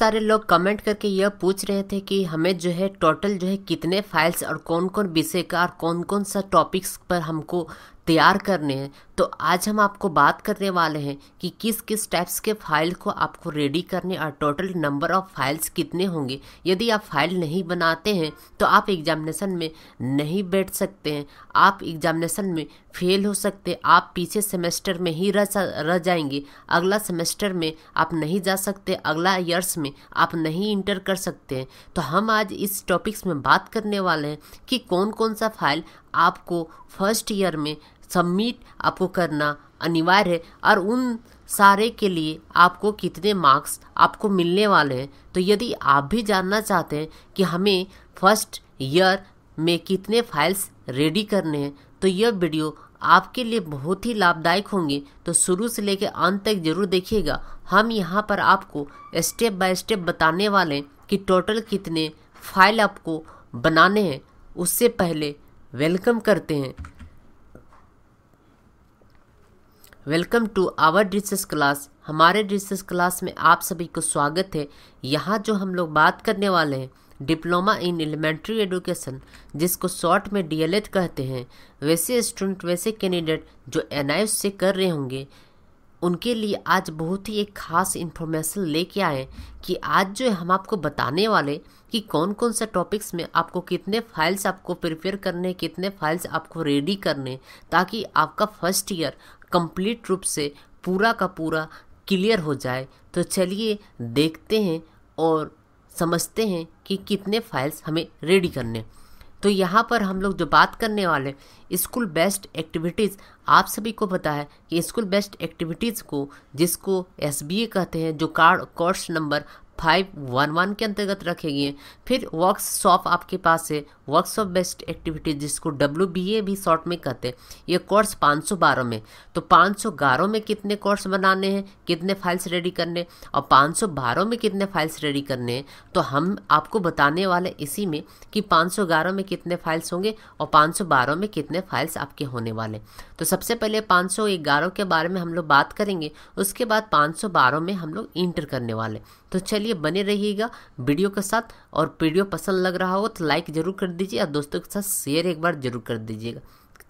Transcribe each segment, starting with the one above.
सारे लोग कमेंट करके यह पूछ रहे थे कि हमें जो है टोटल जो है कितने फाइल्स और कौन कौन विषय का और कौन कौन सा टॉपिक्स पर हमको तैयार करने हैं तो आज हम आपको बात करने वाले हैं कि किस किस टाइप्स के फाइल को आपको रेडी करने और टोटल नंबर ऑफ फाइल्स कितने होंगे यदि आप फाइल नहीं बनाते हैं तो आप एग्जामिनेशन में नहीं बैठ सकते हैं आप एग्जामिनेशन में फेल हो सकते आप पीछे सेमेस्टर में ही रह रह जाएंगे अगला सेमेस्टर में आप नहीं जा सकते अगला ईयर्स में आप नहीं इंटर कर सकते हैं तो हम आज इस टॉपिक्स में बात करने वाले हैं कि कौन कौन सा फाइल आपको फर्स्ट ईयर में सबमिट आपको करना अनिवार्य है और उन सारे के लिए आपको कितने मार्क्स आपको मिलने वाले हैं तो यदि आप भी जानना चाहते हैं कि हमें फर्स्ट ईयर में कितने फाइल्स रेडी करने हैं तो यह वीडियो आपके लिए बहुत ही लाभदायक होंगे तो शुरू से लेकर अंत तक जरूर देखिएगा हम यहाँ पर आपको स्टेप बाय स्टेप बताने वाले हैं कि टोटल कितने फाइल आपको बनाने हैं उससे पहले वेलकम करते हैं welcome to our discuss class हमारे डिस्कस क्लास में आप सभी को स्वागत है यहाँ जो हम लोग बात करने वाले हैं डिप्लोमा इन एलिमेंट्री एडुकेशन जिसको शॉर्ट में डीएलएड कहते हैं वैसे स्टूडेंट वैसे कैंडिडेट जो एन से कर रहे होंगे उनके लिए आज बहुत ही एक खास इन्फॉर्मेशन लेके आए कि आज जो हम आपको बताने वाले कि कौन कौन से टॉपिक्स में आपको कितने फाइल्स आपको प्रिपेयर करने कितने फाइल्स आपको रेडी करने ताकि आपका फर्स्ट ईयर कंप्लीट रूप से पूरा का पूरा क्लियर हो जाए तो चलिए देखते हैं और समझते हैं कि कितने फाइल्स हमें रेडी करने तो यहाँ पर हम लोग जो बात करने वाले स्कूल बेस्ट एक्टिविटीज़ आप सभी को पता है कि स्कूल बेस्ट एक्टिविटीज़ को जिसको एस कहते हैं जो card course number five one one के अंतर्गत रखेगी फिर वर्कशॉप आपके पास है वर्कशॉप बेस्ट एक्टिविटी जिसको डब्ल्यू बी ए भी शॉर्ट में कहते हैं ये कोर्स पाँच सौ बारह में तो पाँच सौ ग्यारह में कितने कोर्स बनाने हैं कितने फाइल्स रेडी करने और पाँच सौ बारह में कितने फाइल्स रेडी करने हैं तो हम आपको बताने वाले इसी में कि पाँच सौ ग्यारह में कितने फाइल्स होंगे और पाँच सौ बारह में कितने फाइल्स आपके होने वाले तो सबसे पहले पाँच सौ ग्यारह के बारे में हम लोग बात करेंगे उसके बाद पाँच सौ बारह में हम लोग इंटर करने वाले तो चलिए लिए बने रहिएगा वीडियो के साथ और वीडियो पसंद लग रहा हो तो लाइक ज़रूर कर दीजिए और दोस्तों के साथ शेयर एक बार ज़रूर कर दीजिएगा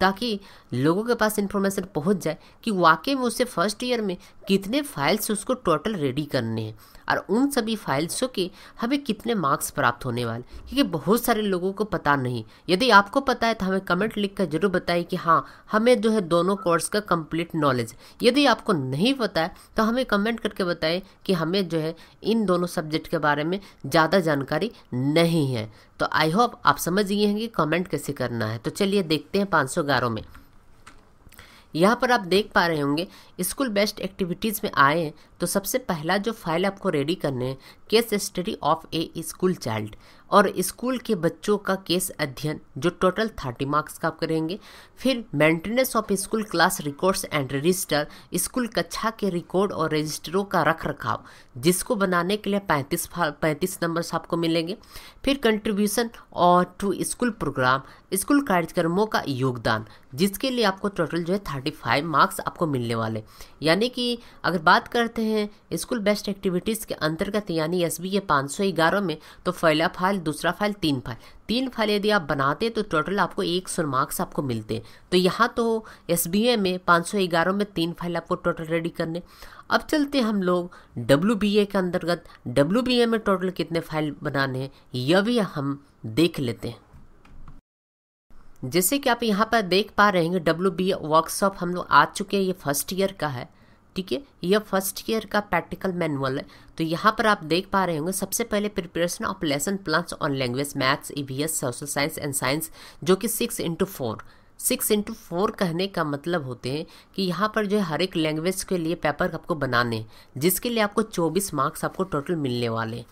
ताकि लोगों के पास इन्फॉर्मेशन पहुंच जाए कि वाकई में उसे फर्स्ट ईयर में कितने फाइल्स उसको टोटल रेडी करने हैं और उन सभी फाइल्सों के हमें कितने मार्क्स प्राप्त होने वाले क्योंकि बहुत सारे लोगों को पता नहीं यदि आपको पता है तो हमें कमेंट लिख कर जरूर बताएं कि हाँ हमें जो है दोनों कोर्स का कंप्लीट नॉलेज यदि आपको नहीं पता है तो हमें कमेंट करके बताएं कि हमें जो है इन दोनों सब्जेक्ट के बारे में ज़्यादा जानकारी नहीं है तो आई होप आप समझ गए हैं कि कमेंट कैसे करना है तो चलिए देखते हैं पाँच सौ में यहाँ पर आप देख पा रहे होंगे स्कूल बेस्ट एक्टिविटीज़ में आए हैं तो सबसे पहला जो फाइल आपको रेडी करने case study of a school child और स्कूल के बच्चों का केस अध्ययन जो टोटल थर्टी मार्क्स का आप करेंगे फिर maintenance of school class records and register school कक्षा के रिकॉर्ड और रजिस्टरों का रख रखाव जिसको बनाने के लिए पैंतीस पैंतीस नंबर्स आपको मिलेंगे फिर कंट्रीब्यूशन और टू स्कूल प्रोग्राम स्कूल कार्यक्रमों का योगदान जिसके लिए आपको टोटल जो है थर्टी फाइव मार्क्स आपको मिलने वाले यानी कि अगर बात करते हैं हैं स्कूल बेस्ट एक्टिविटीज़ के अंतर्गत यानी एस बी ए पाँच सौ ग्यारह में तो पहला फाइल दूसरा फाइल तीन फाइल तीन फाइल यदि आप बनाते तो टोटल आपको एक सौ मार्क्स आपको मिलते हैं तो यहाँ तो एस बी ए में पाँच सौ ग्यारह में तीन फाइल आपको टोटल रेडी करने अब चलते हम लोग डब्ल्यू बी ए के अंतर्गत डब्ल्यू बी ए में टोटल कितने फाइल बनाने हैं यह भी हम देख लेते हैं जैसे कि आप यहाँ पर देख पा रहे हैं डब्ल्यू बी वर्कशॉप हम लोग आ चुके हैं ये फर्स्ट ईयर का है ठीक है यह फर्स्ट ईयर का प्रैक्टिकल मैनुअल है तो यहाँ पर आप देख पा रहे होंगे सबसे पहले preparation of lesson plans on language maths ई सोशल साइंस एंड साइंस जो कि six into four six into four कहने का मतलब होते हैं कि यहाँ पर जो है हर एक लैंग्वेज के लिए पेपर आपको बनाने जिसके लिए आपको चौबीस मार्क्स आपको टोटल मिलने वाले हैं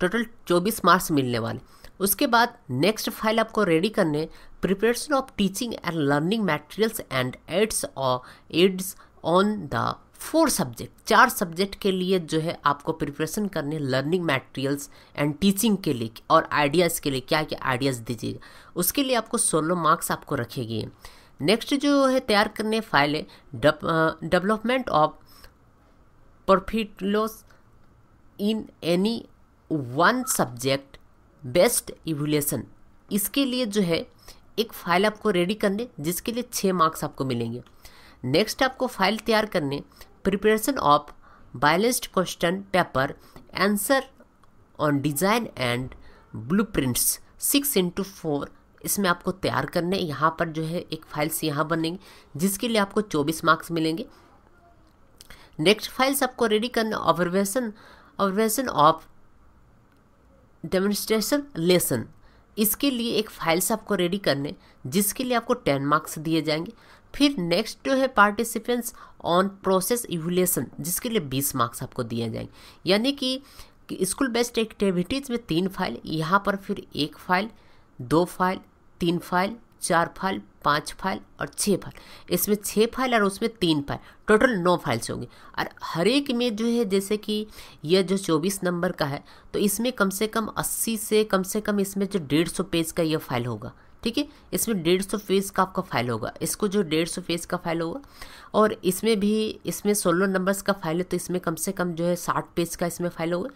टोटल 24 मार्क्स मिलने वाले उसके बाद नेक्स्ट फाइल आपको रेडी करने preparation of teaching and learning materials and aids और aids on the four subject चार सब्जेक्ट के लिए जो है आपको प्रिपरेशन करने लर्निंग मटेरियल्स एंड टीचिंग के लिए और आइडियाज़ के लिए क्या क्या आइडियाज़ दीजिएगा उसके लिए आपको सोलो मार्क्स आपको रखेगी नेक्स्ट जो है तैयार करने फाइल है development of portfolios in any one subject based evaluation इसके लिए जो है एक फाइल आपको रेडी करने जिसके लिए छः मार्क्स आपको मिलेंगे नेक्स्ट आपको फाइल तैयार करने preparation of balanced question paper answer on design and blue prints six into four इसमें आपको तैयार करने यहाँ पर जो है एक फाइल्स यहाँ बनेंगे जिसके लिए आपको चौबीस मार्क्स मिलेंगे नेक्स्ट फाइल्स आपको रेडी करने observation observation of demonstration lesson इसके लिए एक फाइल्स आपको रेडी करने जिसके लिए आपको टेन मार्क्स दिए जाएंगे फिर नेक्स्ट जो है पार्टिसिपेंट्स ऑन प्रोसेस इवोल्यूशन जिसके लिए बीस मार्क्स आपको दिए जाएंगे यानी कि स्कूल बेस्ड एक्टिविटीज़ में तीन फाइल यहाँ पर फिर एक फाइल दो फाइल तीन फाइल चार फाइल पाँच फाइल और छः फाइल इसमें छः फाइल और उसमें तीन फाइल टोटल नौ फाइल्स होंगी और हर एक में जो है जैसे कि यह जो चौबीस नंबर का है तो इसमें कम से कम अस्सी से कम से कम इसमें जो डेढ़ सौ पेज का यह फाइल होगा ठीक है इसमें डेढ़ सौ पेज का आपका फाइल होगा इसको जो डेढ़ सौ पेज का फाइल होगा और इसमें भी इसमें सोलह नंबर्स का फाइल है तो इसमें कम से कम जो है साठ पेज का इसमें फाइल होगा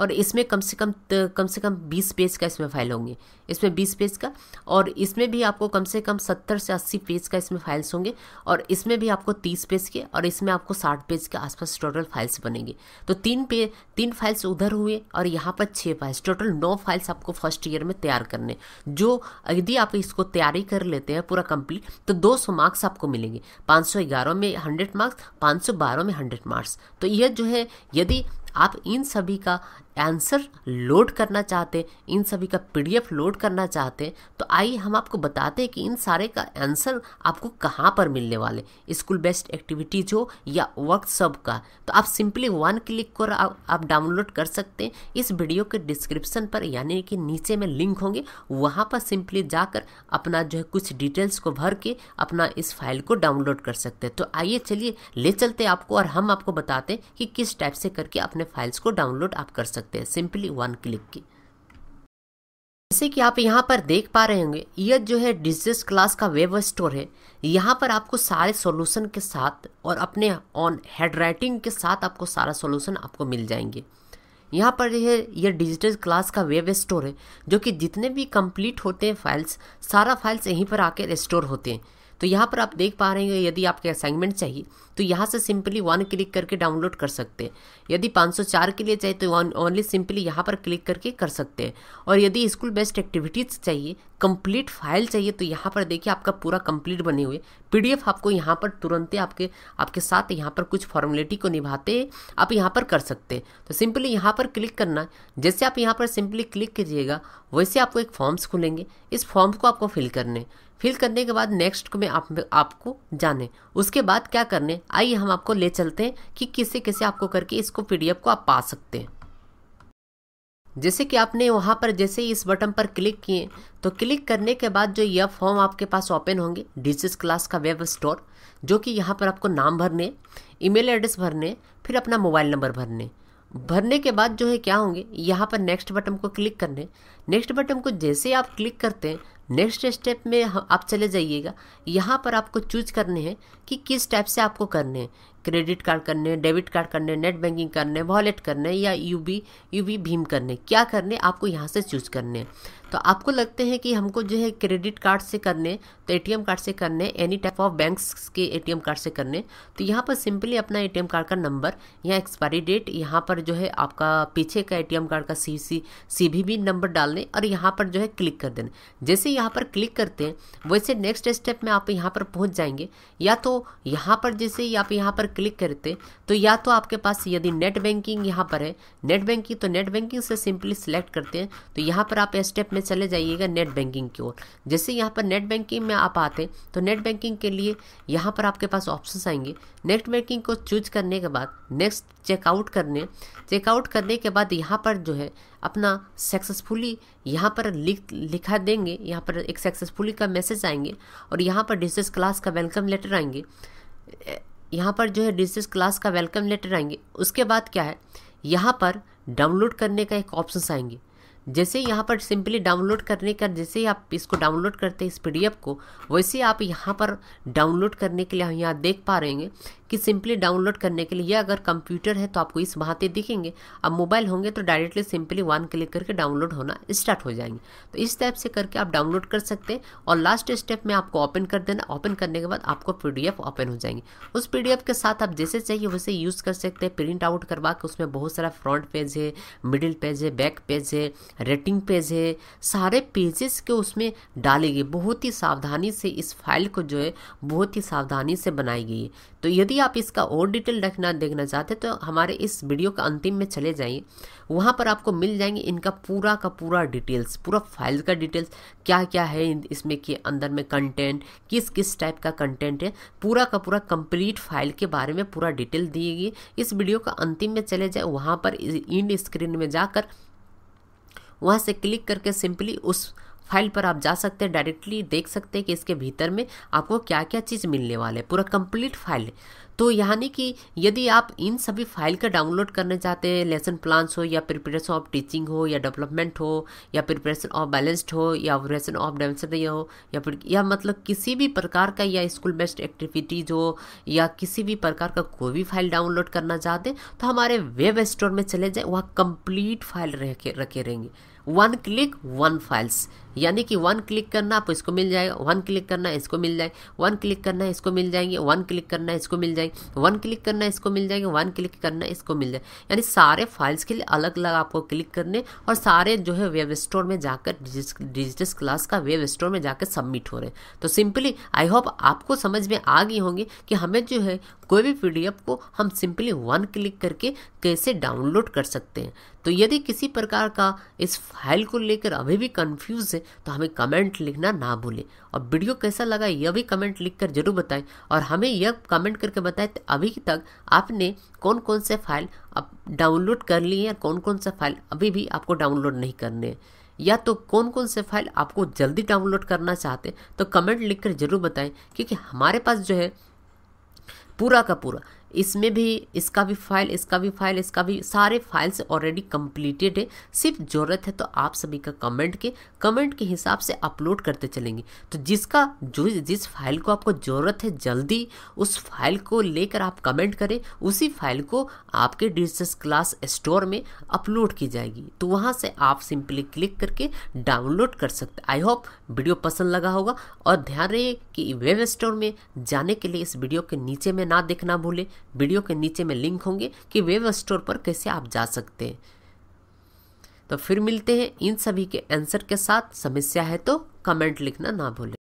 और इसमें कम से कम कम से कम बीस पेज का इसमें फाइल होंगे इसमें बीस पेज का और इसमें भी आपको कम से कम सत्तर से अस्सी पेज का इसमें फाइल्स होंगे और इसमें भी आपको तीस पेज के और इसमें आपको साठ पेज के आसपास टोटल फाइल्स बनेंगे तो तीन पे तीन फाइल्स उधर हुए और यहाँ पर छः फाइल्स टोटल नौ फाइल्स आपको फर्स्ट ईयर में तैयार करने जो यदि आप आप इसको तैयारी कर लेते हैं पूरा कंप्लीट तो 200 मार्क्स आपको मिलेंगे 511 में 100 मार्क्स 512 में 100 मार्क्स तो यह जो है यदि आप इन सभी का आंसर लोड करना चाहते हैं इन सभी का पीडीएफ लोड करना चाहते हैं तो आइए हम आपको बताते हैं कि इन सारे का आंसर आपको कहाँ पर मिलने वाले स्कूल बेस्ड एक्टिविटीज हो या वर्कशॉप का तो आप सिंपली वन क्लिक कर आप, डाउनलोड कर सकते हैं इस वीडियो के डिस्क्रिप्सन पर यानी कि नीचे में लिंक होंगे वहाँ पर सिंपली जाकर अपना जो है कुछ डिटेल्स को भर के अपना इस फाइल को डाउनलोड कर सकते हैं तो आइए चलिए ले चलते आपको और हम आपको बताते हैं कि किस टाइप से करके अपने फाइल्स को डाउनलोड आप कर सकते सकते हैं सिंपली वन क्लिक की जैसे कि आप यहाँ पर देख पा रहे होंगे यह जो है डिजिस क्लास का वेब स्टोर है यहाँ पर आपको सारे सॉल्यूशन के साथ और अपने ऑन हेड राइटिंग के साथ आपको सारा सॉल्यूशन आपको मिल जाएंगे यहाँ पर यह यह डिजिटल क्लास का वेब स्टोर है जो कि जितने भी कंप्लीट होते हैं फाइल्स सारा फाइल्स यहीं पर आकर स्टोर होते हैं तो यहाँ पर आप देख पा रहे हैं यदि आपके असाइनमेंट चाहिए तो यहाँ से सिंपली वन क्लिक करके डाउनलोड कर सकते हैं यदि 504 के लिए चाहिए तो ओनली सिंपली यहाँ पर क्लिक करके कर सकते हैं और यदि स्कूल बेस्ड एक्टिविटीज़ चाहिए कंप्लीट फाइल चाहिए तो यहाँ पर देखिए आपका पूरा कंप्लीट बने हुए पीडीएफ आपको यहाँ पर तुरंत आपके आपके साथ यहाँ पर कुछ फॉर्मेलिटी को निभाते आप यहाँ पर कर सकते हैं तो सिंपली यहाँ पर क्लिक करना जैसे आप यहाँ पर सिंपली क्लिक कीजिएगा वैसे आपको एक फॉर्म्स खुलेंगे इस फॉर्म को आपको फिल करने फिल करने के बाद नेक्स्ट को में आप आपको जाने उसके बाद क्या करने आइए हम आपको ले चलते हैं कि किसे किसे आपको करके इसको पीडीएफ को आप पा सकते हैं जैसे कि आपने वहाँ पर जैसे ही इस बटन पर क्लिक किए तो क्लिक करने के बाद जो यह फॉर्म आपके पास ओपन होंगे डिजिस क्लास का वेब स्टोर जो कि यहाँ पर आपको नाम भरने ईमेल एड्रेस भरने फिर अपना मोबाइल नंबर भरने भरने के बाद जो है क्या होंगे यहाँ पर नेक्स्ट बटन को क्लिक करने नेक्स्ट बटन को जैसे आप क्लिक करते हैं नेक्स्ट स्टेप में आप चले जाइएगा यहाँ पर आपको चूज करने हैं कि किस टाइप से आपको करने हैं क्रेडिट कार्ड करने हैं डेबिट कार्ड करने नेट बैंकिंग करने वॉलेट करने या यूबी यूबी भीम करने क्या करने आपको यहाँ से चूज करने हैं तो आपको लगते हैं कि हमको जो है क्रेडिट कार्ड से करने तो ए कार्ड से करने एनी टाइप ऑफ बैंक्स के ए कार्ड से करने तो यहाँ पर सिंपली अपना ए कार्ड का नंबर या एक्सपायरी डेट यहाँ पर जो है आपका पीछे का ए कार्ड का सी सी सी भी, भी नंबर डाल दें और यहाँ पर जो है क्लिक कर देना जैसे यहाँ पर क्लिक करते हैं वैसे नेक्स्ट स्टेप में आप यहाँ पर पहुँच जाएंगे या तो यहाँ पर जैसे आप यहाँ पर क्लिक करते तो या तो आपके पास यदि नेट बैंकिंग यहाँ पर है नेट बैंकिंग तो नेट बैंकिंग से सिंपली सिलेक्ट करते हैं तो यहाँ पर आप स्टेप में चले जाइएगा नेट बैंकिंग की ओर जैसे यहाँ पर नेट बैंकिंग में आप आते तो नेट बैंकिंग के लिए यहाँ पर आपके पास ऑप्शन आएंगे नेट बैंकिंग को चूज करने के बाद नेक्स्ट चेकआउट करने चेकआउट करने के बाद यहाँ पर जो है अपना सक्सेसफुली यहाँ पर लिख लिखा देंगे यहाँ पर एक सक्सेसफुली का मैसेज आएंगे और यहाँ पर डिजिटल क्लास का वेलकम लेटर आएंगे यहाँ पर जो है डिजिटल क्लास का वेलकम लेटर आएंगे उसके बाद क्या है यहाँ पर डाउनलोड करने का एक ऑप्शन आएंगे जैसे यहाँ पर सिंपली डाउनलोड करने का जैसे ही आप इसको डाउनलोड करते हैं इस पी को वैसे आप यहाँ पर डाउनलोड करने के लिए यहाँ देख पा रहेंगे कि सिंपली डाउनलोड करने के लिए अगर कंप्यूटर है तो आपको इस भांति दिखेंगे अब मोबाइल होंगे तो डायरेक्टली सिंपली वन क्लिक करके डाउनलोड होना स्टार्ट हो जाएंगे तो इस टाइप से करके आप डाउनलोड कर सकते हैं और लास्ट स्टेप में आपको ओपन कर देना ओपन करने के बाद आपको पी ओपन हो जाएंगे उस पी के साथ आप जैसे चाहिए वैसे यूज़ कर सकते हैं प्रिंट आउट करवा के उसमें बहुत सारा फ्रंट पेज है मिडिल पेज है बैक पेज है रेटिंग पेज है सारे पेजेस के उसमें डालेगी बहुत ही सावधानी से इस फाइल को जो है बहुत ही सावधानी से बनाई गई है तो यदि आप इसका और डिटेल रखना देखना चाहते हैं तो हमारे इस वीडियो का अंतिम में चले जाइए वहाँ पर आपको मिल जाएंगे इनका पूरा का पूरा डिटेल्स पूरा फाइल का डिटेल्स क्या क्या है इसमें के अंदर में कंटेंट किस किस टाइप का कंटेंट है पूरा का पूरा कंप्लीट फाइल के बारे में पूरा डिटेल दिएगी इस वीडियो का अंतिम में चले जाए वहाँ पर इंड स्क्रीन में जाकर वहाँ से क्लिक करके सिंपली उस फाइल पर आप जा सकते हैं डायरेक्टली देख सकते हैं कि इसके भीतर में आपको क्या क्या चीज़ मिलने वाला है पूरा कंप्लीट फाइल तो यानी कि यदि आप इन सभी फाइल का डाउनलोड करने चाहते हैं लेसन प्लान्स हो या प्रिपरेशन ऑफ टीचिंग हो या डेवलपमेंट हो या प्रिपरेशन ऑफ बैलेंस्ड हो या ऑपरेशन ऑफ डेवलपमेंट हो या फिर या मतलब किसी भी प्रकार का या स्कूल बेस्ड एक्टिविटीज़ हो या किसी भी प्रकार का कोई भी फाइल डाउनलोड करना चाहते हैं तो हमारे वेब स्टोर में चले जाए वहाँ कंप्लीट फाइल रखे रखे रहेंगे वन क्लिक वन फाइल्स यानी कि वन क्लिक करना आपको इसको मिल जाएगा वन क्लिक करना इसको मिल जाए वन क्लिक करना इसको मिल जाएंगे वन क्लिक करना इसको मिल जाएंगे वन क्लिक करना इसको मिल जाएगा वन क्लिक करना इसको मिल जाए यानी सारे फाइल्स के लिए अलग अलग आपको क्लिक करने और सारे जो है वेब स्टोर में जाकर डिजिटल क्लास का वेब स्टोर में जाकर सबमिट हो रहे हैं तो सिंपली आई होप आपको समझ में आ गई होंगी कि हमें जो है कोई भी पी को हम सिंपली वन क्लिक करके कैसे डाउनलोड कर सकते हैं तो यदि किसी प्रकार का इस फाइल को लेकर अभी भी कंफ्यूज है तो हमें कमेंट लिखना ना भूलें और वीडियो कैसा लगा यह भी कमेंट लिख कर जरूर बताएं और हमें यह कमेंट करके बताएं अभी तक आपने कौन कौन से फाइल अब डाउनलोड कर लिए हैं कौन कौन से फाइल अभी भी आपको डाउनलोड नहीं करने हैं या तो कौन कौन से फाइल आपको जल्दी डाउनलोड करना चाहते तो कमेंट लिख कर जरूर बताएं क्योंकि हमारे पास जो है पूरा का पूरा इसमें भी इसका भी फाइल इसका भी फाइल इसका भी सारे फाइल्स ऑलरेडी कंप्लीटेड है सिर्फ ज़रूरत है तो आप सभी का कमेंट के कमेंट के हिसाब से अपलोड करते चलेंगे तो जिसका जो जिस फाइल को आपको ज़रूरत है जल्दी उस फाइल को लेकर आप कमेंट करें उसी फाइल को आपके डिजिटल क्लास स्टोर में अपलोड की जाएगी तो वहाँ से आप सिंपली क्लिक करके डाउनलोड कर सकते आई होप वीडियो पसंद लगा होगा और ध्यान रहे कि वेब स्टोर में जाने के लिए इस वीडियो के नीचे में ना देखना भूलें वीडियो के नीचे में लिंक होंगे कि वेब स्टोर पर कैसे आप जा सकते हैं तो फिर मिलते हैं इन सभी के आंसर के साथ समस्या है तो कमेंट लिखना ना भूलें